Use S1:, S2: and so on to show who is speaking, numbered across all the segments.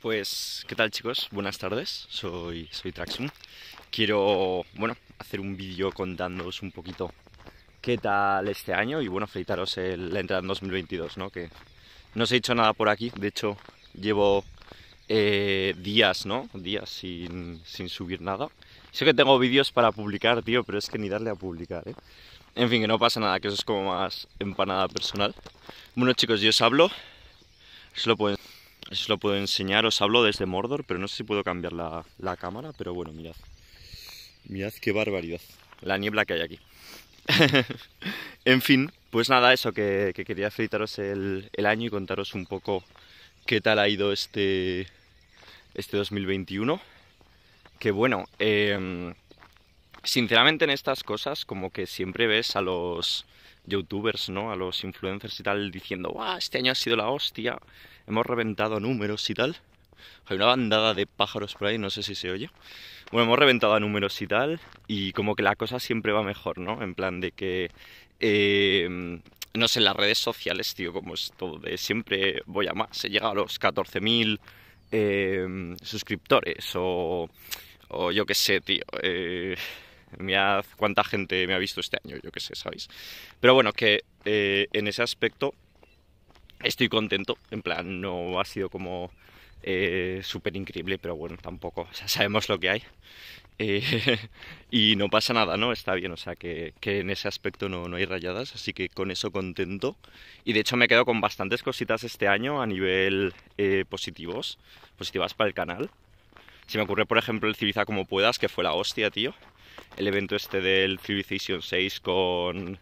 S1: Pues, ¿qué tal chicos? Buenas tardes, soy, soy Traxum. Quiero, bueno, hacer un vídeo contándoos un poquito qué tal este año y, bueno, felicitaros la entrada en 2022, ¿no? Que no os he dicho nada por aquí, de hecho, llevo eh, días, ¿no? Días sin, subir nada. Sé que tengo vídeos para publicar, tío, pero es que ni darle a publicar, ¿eh? En fin, que no pasa nada, que eso es como más empanada personal. Bueno chicos, yo os hablo. Os lo pueden... Eso lo puedo enseñar, os hablo desde Mordor, pero no sé si puedo cambiar la, cámara, pero bueno, mirad. Mirad qué barbaridad. La niebla que hay aquí. en fin, pues nada, eso, que, quería felicitaros el, año y contaros un poco qué tal ha ido este, este 2021. Que bueno, em, sinceramente en estas cosas como que siempre ves a los youtubers, ¿no? A los influencers y tal, diciendo, ¡guau! Este año ha sido la hostia, hemos reventado números y tal. Hay una bandada de pájaros por ahí, no sé si se oye. Bueno, hemos reventado a números y tal, y como que la cosa siempre va mejor, ¿no? En plan de que. Em, no sé, las redes sociales, tío, como es todo de siempre voy a más. se llega a los 14.000 eh, em, suscriptores, o. O yo qué sé, tío. Eh, Mirad cuánta gente me ha visto este año, yo qué sé, ¿sabéis? Pero bueno, que eh, en ese aspecto estoy contento. En plan, no ha sido como eh, súper increíble, pero bueno, tampoco. O sabemos lo que hay. Eh, y no pasa nada, ¿no? Está bien, o sea, que, en ese aspecto no, no, hay rayadas, así que con eso contento. Y de hecho me quedo con bastantes cositas este año a nivel positivos, positivas para el canal. Se me ocurre, por ejemplo, el Civiza como puedas, que fue la hostia, tío el evento este del Civilization 6 con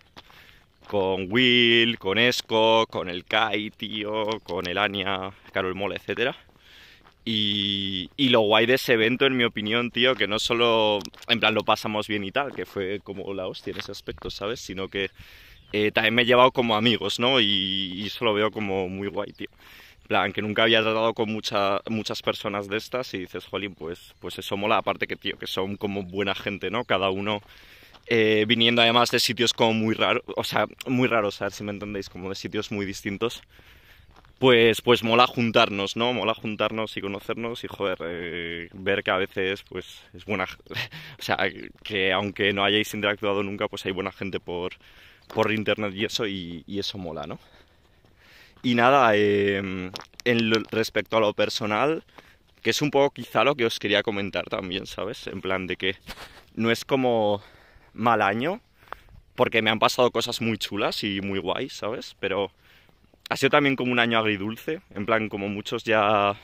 S1: con Will, con Esco, con el Kai, tío, con el Anya, Carol Mola etc. Y, lo guay de ese evento, en mi opinión, tío, que no solo en plan lo pasamos bien y tal, que fue como la hostia en ese aspecto, ¿sabes? Sino que eh, también me he llevado como amigos, ¿no? Y, y eso lo veo como muy guay, tío plan, que nunca había tratado con mucha, muchas personas de estas y dices, jolín, pues, pues eso mola. Aparte que, tío, que son como buena gente, ¿no? Cada uno eh, viniendo además de sitios como muy raros, o sea, muy raros, a ver si me entendéis, como de sitios muy distintos. Pues, pues mola juntarnos, ¿no? Mola juntarnos y conocernos y, joder, eh, ver que a veces, pues, es buena... o sea, que aunque no hayáis interactuado nunca, pues hay buena gente por, por internet y eso, y eso mola, ¿no? Y nada, em, en respecto a lo personal, que es un poco quizá lo que os quería comentar también, ¿sabes? En plan de que no es como mal año, porque me han pasado cosas muy chulas y muy guays, ¿sabes? Pero ha sido también como un año agridulce, en plan como muchos ya,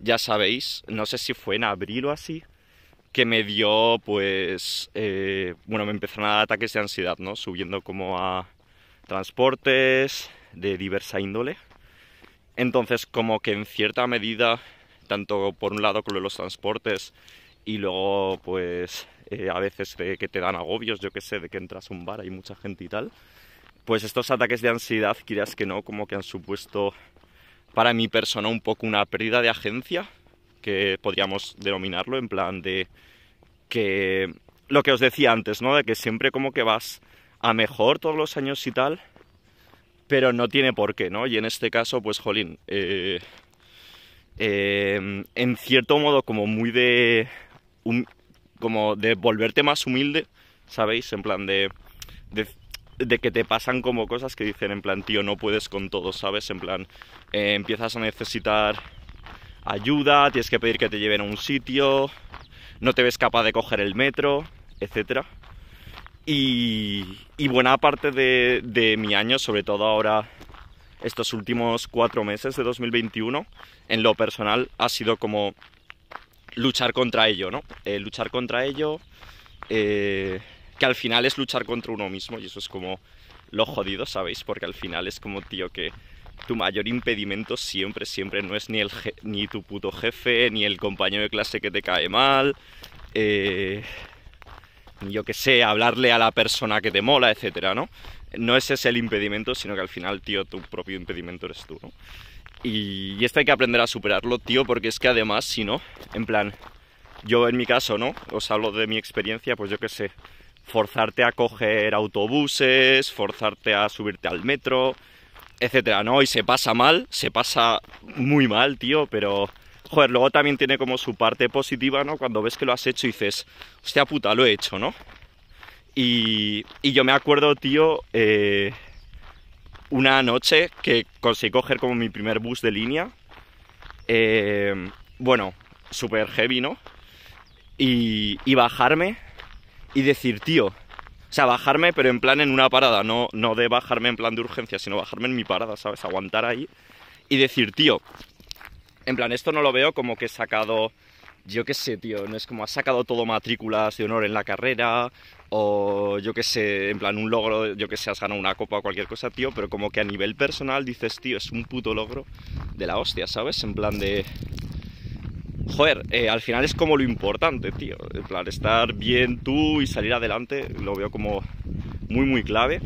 S1: ya sabéis, no sé si fue en abril o así, que me dio pues, eh, bueno, me empezaron a dar ataques de ansiedad, ¿no? Subiendo como a transportes, de diversa índole. Entonces, como que en cierta medida, tanto por un lado con los transportes y luego, pues, eh, a veces que te dan agobios, yo que sé, de que entras a un bar, hay mucha gente y tal, pues estos ataques de ansiedad, quieras que no, como que han supuesto para mi persona un poco una pérdida de agencia, que podríamos denominarlo en plan de que lo que os decía antes, ¿no? De que siempre como que vas a mejor todos los años y tal, pero no tiene por qué, ¿no? Y en este caso, pues, jolín, eh, eh, en cierto modo como muy de... como de volverte más humilde, ¿sabéis? En plan de, de, que te pasan como cosas que dicen en plan, tío, no puedes con todo, ¿sabes? En plan, eh, empiezas a necesitar ayuda, tienes que pedir que te lleven a un sitio, no te ves capaz de coger el metro, etcétera. Y, buena parte de, mi año, sobre todo ahora estos últimos cuatro meses de 2021, en lo personal, ha sido como luchar contra ello, ¿no? Eh, luchar contra ello, eh, que al final es luchar contra uno mismo, y eso es como lo jodido, ¿sabéis? Porque al final es como, tío, que tu mayor impedimento siempre, siempre no es ni, el ni tu puto jefe, ni el compañero de clase que te cae mal. Eh, yo que sé, hablarle a la persona que te mola, etcétera, ¿no? No ese es el impedimento, sino que al final, tío, tu propio impedimento eres tú, ¿no? Y, esto hay que aprender a superarlo, tío, porque es que además, si no, en plan, yo en mi caso, ¿no? Os hablo de mi experiencia, pues yo qué sé, forzarte a coger autobuses, forzarte a subirte al metro, etcétera, ¿no? Y se pasa mal, se pasa muy mal, tío, pero joder, luego también tiene como su parte positiva, ¿no? Cuando ves que lo has hecho y dices, hostia puta, lo he hecho, ¿no? Y, y yo me acuerdo, tío, eh, una noche que conseguí coger como mi primer bus de línea. Eh, bueno, súper heavy, ¿no? Y, y, bajarme y decir, tío, o sea, bajarme pero en plan en una parada, no, no de bajarme en plan de urgencia, sino bajarme en mi parada, ¿sabes? Aguantar ahí y decir, tío, en plan, esto no lo veo como que he sacado, yo qué sé, tío, no es como has sacado todo matrículas de honor en la carrera, o yo qué sé, en plan un logro, yo que sé, has ganado una copa o cualquier cosa, tío, pero como que a nivel personal dices, tío, es un puto logro de la hostia, ¿sabes? En plan de... Joder, eh, al final es como lo importante, tío. En plan, estar bien tú y salir adelante, lo veo como muy, muy clave.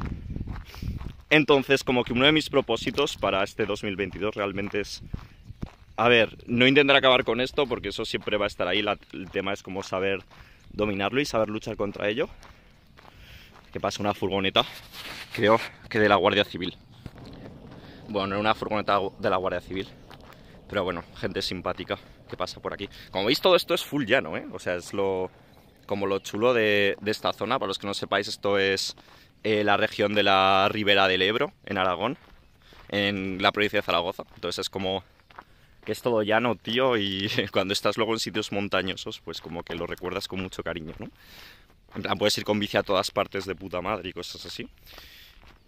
S1: Entonces, como que uno de mis propósitos para este 2022 realmente es a ver, no intentar acabar con esto porque eso siempre va a estar ahí. el tema es como saber dominarlo y saber luchar contra ello. Que pasa una furgoneta, creo que de la Guardia Civil. Bueno, una furgoneta de la Guardia Civil. Pero bueno, gente simpática que pasa por aquí. Como veis, todo esto es full llano, ¿eh? O sea, es lo como lo chulo de, esta zona. Para los que no sepáis, esto es eh, la región de la Ribera del Ebro, en Aragón, en la provincia de Zaragoza. Entonces es como que es todo llano, tío, y cuando estás luego en sitios montañosos, pues como que lo recuerdas con mucho cariño, ¿no? En plan, puedes ir con bici a todas partes de puta madre y cosas así.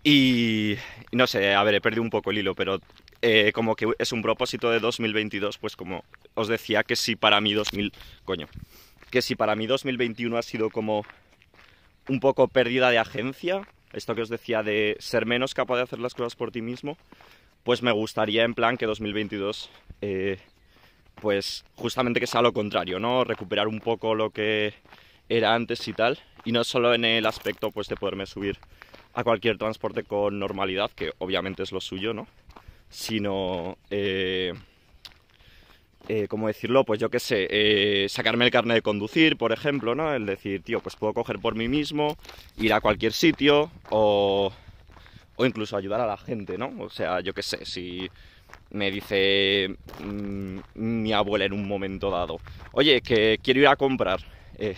S1: Y, no sé, a ver, he perdido un poco el hilo, pero eh, como que es un propósito de 2022, pues como os decía, que si para mí 2000, coño, que si para mí 2021 ha sido como un poco pérdida de agencia, esto que os decía de ser menos capaz de hacer las cosas por ti mismo, pues me gustaría en plan que 2022 eh, pues justamente que sea lo contrario, ¿no? Recuperar un poco lo que era antes y tal, y no solo en el aspecto pues de poderme subir a cualquier transporte con normalidad, que obviamente es lo suyo, ¿no? Sino, eh, eh ¿cómo decirlo? Pues yo qué sé, eh, sacarme el carnet de conducir, por ejemplo, ¿no? El decir, tío, pues puedo coger por mí mismo, ir a cualquier sitio o, o incluso ayudar a la gente, ¿no? O sea, yo qué sé, si me dice mm, mi abuela en un momento dado, oye, que quiero ir a comprar. Eh,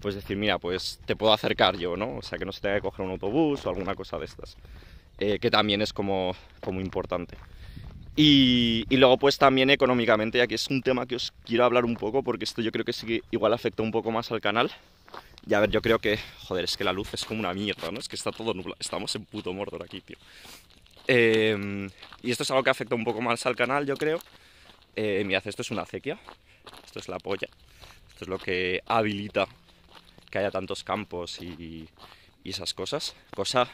S1: pues decir, mira, pues te puedo acercar yo, ¿no? O sea, que no se tenga que coger un autobús o alguna cosa de estas. Eh, que también es como, como importante. Y, luego pues también económicamente, ya que es un tema que os quiero hablar un poco, porque esto yo creo que igual afecta un poco más al canal. Y a ver, yo creo que, joder, es que la luz es como una mierda, ¿no? Es que está todo nublado. Estamos en puto mordor aquí, tío. Em, y esto es algo que afecta un poco más al canal, yo creo. Eh, mirad, esto es una acequia. Esto es la polla. Esto es lo que habilita que haya tantos campos y, esas cosas. Cosa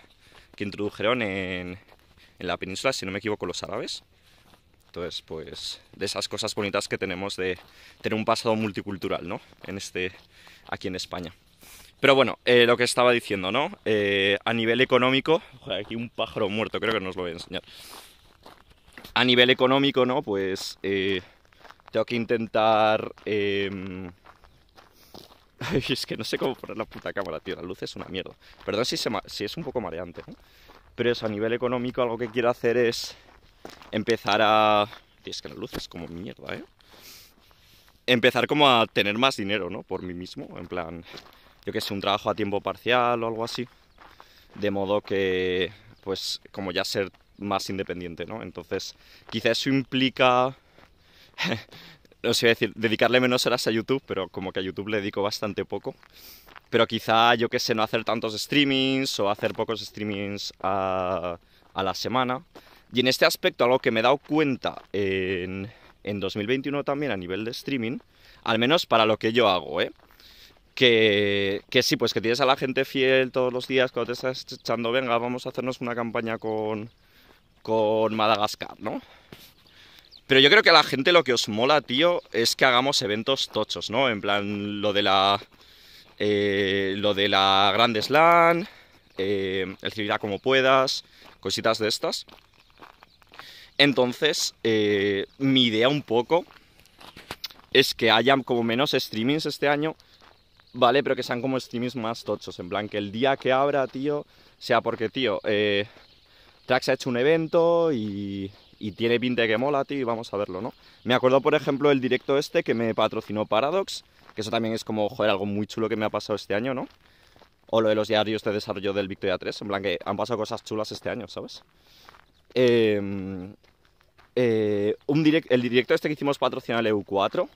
S1: que introdujeron en, en la península, si no me equivoco, los árabes. Entonces, pues, de esas cosas bonitas que tenemos de tener un pasado multicultural, ¿no? En este, aquí en España. Pero bueno, eh, lo que estaba diciendo, ¿no? Eh, a nivel económico, aquí un pájaro muerto, creo que no os lo voy a enseñar. A nivel económico, ¿no? Pues eh, tengo que intentar... Em, es que no sé cómo poner la puta cámara, tío. La luz es una mierda. Perdón si, es un poco mareante, ¿no? Pero es a nivel económico, algo que quiero hacer es empezar a... Tío, es que la luz es como mierda, ¿eh? Empezar como a tener más dinero, ¿no? Por mí mismo, en plan yo que sé, un trabajo a tiempo parcial o algo así. De modo que, pues, como ya ser más independiente, ¿no? Entonces, quizá eso implica, no sé, decir, dedicarle menos horas a YouTube, pero como que a YouTube le dedico bastante poco. Pero quizá, yo que sé, no hacer tantos streamings o hacer pocos streamings a, a la semana. Y en este aspecto, algo que me he dado cuenta en, en 2021 también a nivel de streaming, al menos para lo que yo hago, ¿eh? que, sí, pues que tienes a la gente fiel todos los días cuando te estás echando, venga, vamos a hacernos una campaña con, con Madagascar, ¿no? Pero yo creo que a la gente lo que os mola, tío, es que hagamos eventos tochos, ¿no? En plan, lo de la. Eh, lo de la Grande Slam, eh, el como puedas, cositas de estas. Entonces, eh, mi idea un poco es que haya como menos streamings este año Vale, pero que sean como streamings más tochos, en plan que el día que abra, tío, sea porque, tío, eh, Trax ha hecho un evento y, y tiene pinta de que mola, tío, y vamos a verlo, ¿no? Me acuerdo, por ejemplo, el directo este que me patrocinó Paradox, que eso también es como, joder, algo muy chulo que me ha pasado este año, ¿no? O lo de los diarios de desarrollo del Victoria 3, en plan que han pasado cosas chulas este año, ¿sabes? Em, eh, un el directo este que hicimos patrocinar el EU4,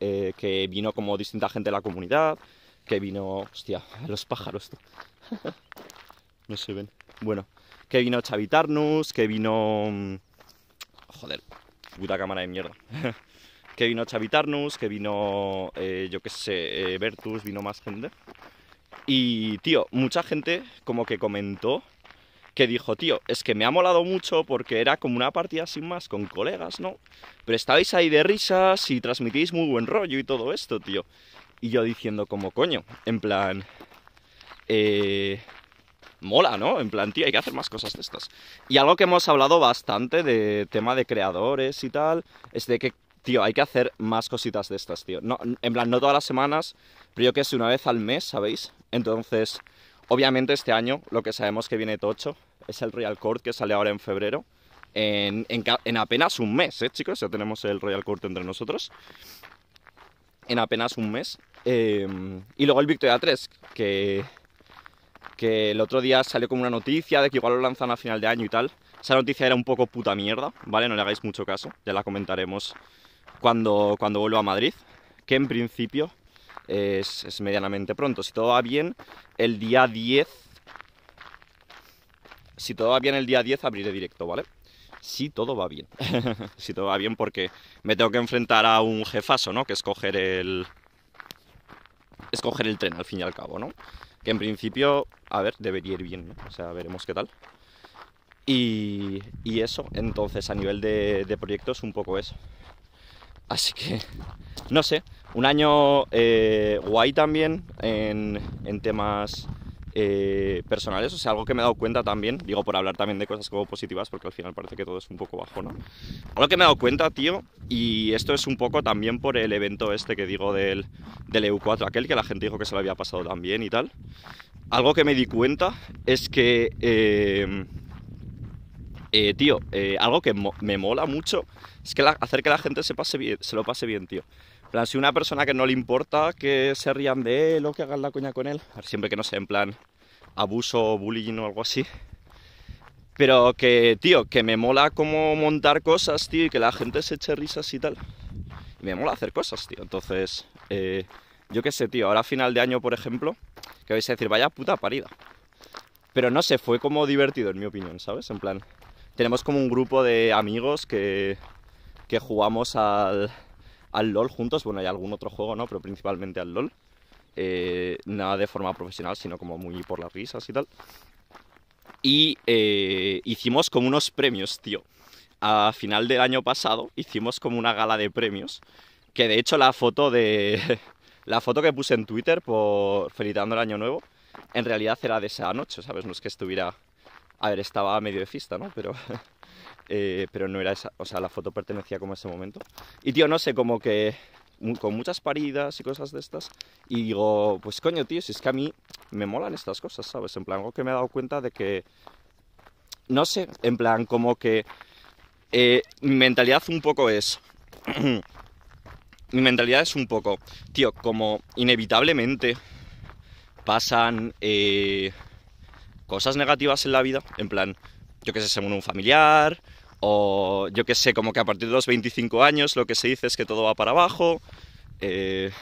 S1: eh, que vino como distinta gente de la comunidad, que vino, hostia, los pájaros. no se ven. Bueno, que vino Chavitarnus, que vino... Mm, joder, puta cámara de mierda. que vino Chavitarnus, que vino, eh, yo qué sé, Vertus, eh, vino más gente. Y, tío, mucha gente como que comentó que dijo, tío, es que me ha molado mucho porque era como una partida sin más con colegas, ¿no? Pero estabais ahí de risas y transmitís muy buen rollo y todo esto, tío. Y yo diciendo como, coño, en plan... Eh, mola, ¿no? En plan, tío, hay que hacer más cosas de estas. Y algo que hemos hablado bastante de tema de creadores y tal, es de que, tío, hay que hacer más cositas de estas, tío. en plan, no todas las semanas, pero yo que sé, una vez al mes, ¿sabéis? Entonces, obviamente este año lo que sabemos que viene tocho es el Royal Court que sale ahora en febrero. En, apenas un mes, ¿eh, chicos? Ya tenemos el Royal Court entre nosotros en apenas un mes. Em, y luego el Victoria 3, que, que el otro día salió como una noticia de que igual lo lanzan a final de año y tal. Esa noticia era un poco puta mierda, ¿vale? No le hagáis mucho caso, ya la comentaremos cuando, cuando vuelva a Madrid, que en principio es, es medianamente pronto. Si todo va bien, el día 10... Si todo va bien el día 10 abriré directo, ¿vale? si todo va bien. si todo va bien porque me tengo que enfrentar a un jefazo, ¿no? Que es coger el... Escoger el tren al fin y al cabo, ¿no? Que en principio, a ver, debería ir bien, ¿no? O sea, veremos qué tal. Y, eso, entonces a nivel de, proyectos, un poco eso. Así que, no sé, un año eh, guay también en, en temas eh, personales, o sea, algo que me he dado cuenta también, digo por hablar también de cosas como positivas, porque al final parece que todo es un poco bajo, ¿no? Algo que me he dado cuenta, tío, y esto es un poco también por el evento este que digo del, del EU4, aquel que la gente dijo que se lo había pasado también y tal. Algo que me di cuenta es que, eh, eh, tío, algo que me mola mucho es que hacer que la gente se, pase se lo pase bien, tío plan, si una persona que no le importa que se rían de él o que hagan la coña con él. Siempre que no sea en plan abuso o bullying o algo así. Pero que, tío, que me mola como montar cosas, tío, y que la gente se eche risas y tal. Y me mola hacer cosas, tío. Entonces, eh, yo qué sé, tío, ahora a final de año, por ejemplo, que vais a decir, vaya puta parida. Pero no sé, fue como divertido, en mi opinión, ¿sabes? En plan, tenemos como un grupo de amigos que jugamos al, al LOL juntos, bueno, hay algún otro juego, ¿no? Pero principalmente al LOL. Eh, nada de forma profesional, sino como muy por las risas y tal. Y eh, hicimos como unos premios, tío. A final del año pasado hicimos como una gala de premios, que de hecho la foto de... la foto que puse en Twitter por felicitando el año nuevo, en realidad era de esa noche, ¿sabes? No es que estuviera... A ver, estaba medio de fiesta, ¿no? Pero... Eh, pero no era esa, o sea, la foto pertenecía como a ese momento. Y tío, no sé, como que con muchas paridas y cosas de estas. Y digo, pues coño, tío, si es que a mí me molan estas cosas, ¿sabes? En plan, algo que me he dado cuenta de que, no sé, en plan, como que eh, mi mentalidad un poco es... mi mentalidad es un poco, tío, como inevitablemente pasan eh, cosas negativas en la vida, en plan, yo que sé, según un familiar, o yo que sé, como que a partir de los 25 años lo que se dice es que todo va para abajo. Eh,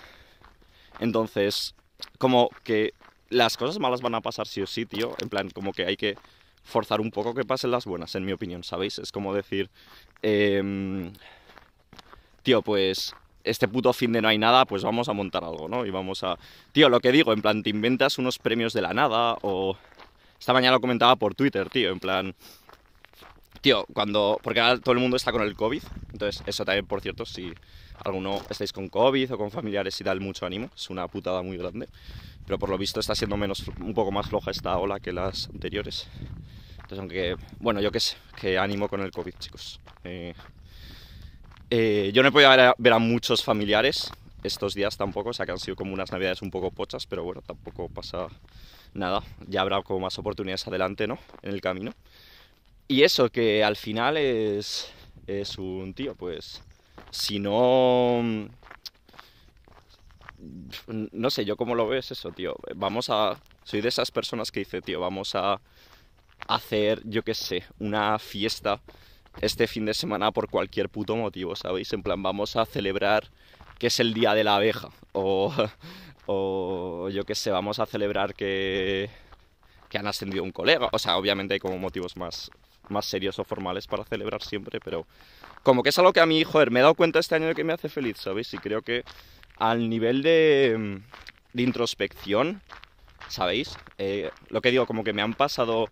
S1: entonces, como que las cosas malas van a pasar sí o sí, tío. En plan, como que hay que forzar un poco que pasen las buenas, en mi opinión, ¿sabéis? Es como decir, em, tío, pues este puto fin de no hay nada, pues vamos a montar algo, ¿no? Y vamos a... Tío, lo que digo, en plan, te inventas unos premios de la nada o esta mañana lo comentaba por Twitter, tío, en plan... Tío, cuando... Porque ahora todo el mundo está con el COVID. Entonces, eso también, por cierto, si alguno estáis con COVID o con familiares y el mucho ánimo. Es una putada muy grande. Pero por lo visto está siendo menos, un poco más floja esta ola que las anteriores. Entonces, aunque... Bueno, yo qué sé. Que ánimo con el COVID, chicos. Eh, eh, yo no he podido ver a, ver a muchos familiares estos días tampoco. O sea, que han sido como unas navidades un poco pochas. Pero bueno, tampoco pasa nada, ya habrá como más oportunidades adelante, ¿no? En el camino. Y eso, que al final es, es un tío, pues, si no... No sé, yo cómo lo ves eso, tío. Vamos a... Soy de esas personas que dice, tío, vamos a hacer, yo qué sé, una fiesta este fin de semana por cualquier puto motivo, ¿sabéis? En plan, vamos a celebrar que es el día de la abeja o o yo qué sé, vamos a celebrar que, que han ascendido un colega. O sea, obviamente hay como motivos más, más serios o formales para celebrar siempre, pero como que es algo que a mí, joder, me he dado cuenta este año de que me hace feliz, ¿sabéis? Y creo que al nivel de, mm, de introspección, ¿sabéis? Eh, lo que digo, como que me han pasado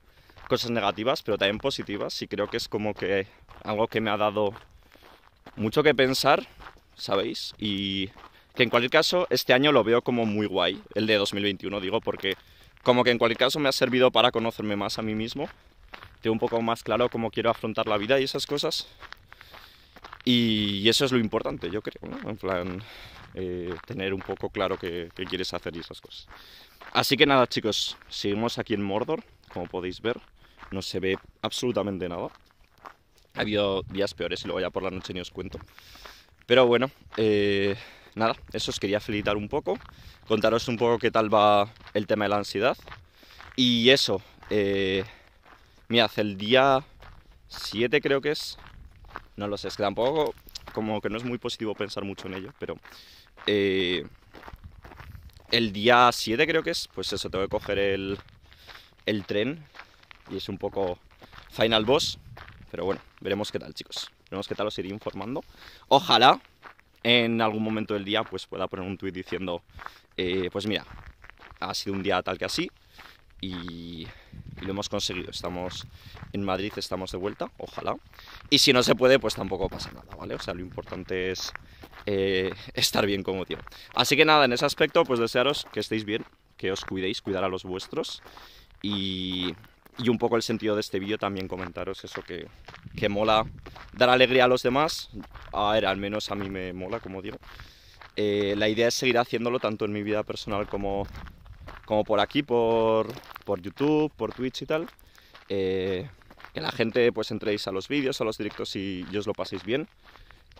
S1: cosas negativas, pero también positivas, y creo que es como que algo que me ha dado mucho que pensar, ¿sabéis? Y que en cualquier caso, este año lo veo como muy guay, el de 2021, digo, porque como que en cualquier caso me ha servido para conocerme más a mí mismo, tengo un poco más claro cómo quiero afrontar la vida y esas cosas. Y eso es lo importante, yo creo, ¿no? En plan, eh, tener un poco claro qué, quieres hacer y esas cosas. Así que nada, chicos, seguimos aquí en Mordor, como podéis ver. No se ve absolutamente nada. Ha habido días peores y luego ya por la noche ni os cuento. Pero bueno, eh, nada, eso os quería felicitar un poco, contaros un poco qué tal va el tema de la ansiedad. Y eso, eh, hace el día 7 creo que es, no lo sé, es que tampoco, como que no es muy positivo pensar mucho en ello, pero eh, el día 7 creo que es, pues eso, tengo que coger el, el tren y es un poco final boss, pero bueno, veremos qué tal chicos, veremos qué tal os iré informando. Ojalá en algún momento del día pues pueda poner un tuit diciendo, eh, pues mira, ha sido un día tal que así y, lo hemos conseguido. Estamos en Madrid, estamos de vuelta, ojalá. Y si no se puede, pues tampoco pasa nada, ¿vale? O sea, lo importante es eh, estar bien como tío. Así que nada, en ese aspecto, pues desearos que estéis bien, que os cuidéis, cuidar a los vuestros y y un poco el sentido de este vídeo también comentaros eso que, que, mola dar alegría a los demás. A ver, al menos a mí me mola, como digo. Eh, la idea es seguir haciéndolo tanto en mi vida personal como, como por aquí, por, por YouTube, por Twitch y tal. Eh, que la gente pues entréis a los vídeos, a los directos y, os lo paséis bien.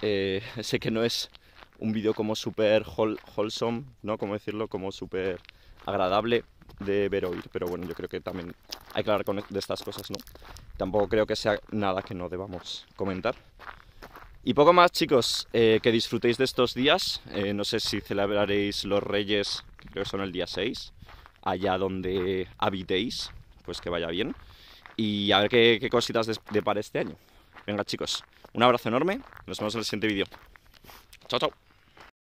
S1: Eh, sé que no es un vídeo como súper wholesome, ¿no? Como decirlo, como súper agradable de ver oír, pero bueno, yo creo que también hay que hablar de estas cosas, ¿no? Tampoco creo que sea nada que no debamos comentar. Y poco más, chicos, eh, que disfrutéis de estos días. Eh, no sé si celebraréis los Reyes, creo que son el día 6, allá donde habitéis, pues que vaya bien. Y a ver qué, cositas de para este año. Venga, chicos, un abrazo enorme. Nos vemos en el siguiente vídeo. Chao, chao.